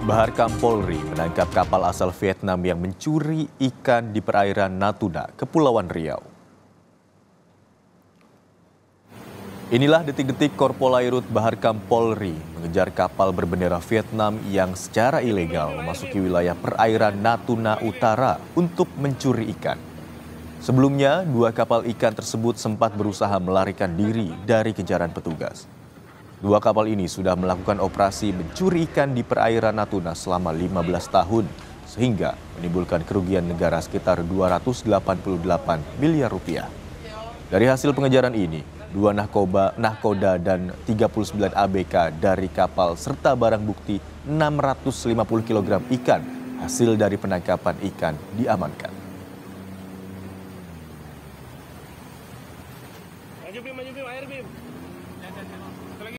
Bahar Kampolri menangkap kapal asal Vietnam yang mencuri ikan di perairan Natuna, Kepulauan Riau. Inilah detik-detik Korpol Airut Bahar Kampolri mengejar kapal berbendera Vietnam yang secara ilegal memasuki wilayah perairan Natuna Utara untuk mencuri ikan. Sebelumnya, dua kapal ikan tersebut sempat berusaha melarikan diri dari kejaran petugas. Dua kapal ini sudah melakukan operasi mencuri ikan di perairan Natuna selama 15 tahun, sehingga menimbulkan kerugian negara sekitar 288 miliar rupiah. Dari hasil pengejaran ini, dua nahkoba, nahkoda dan 39 ABK dari kapal serta barang bukti 650 kg ikan hasil dari penangkapan ikan diamankan. Maju Bim, maju Bim, air Bim.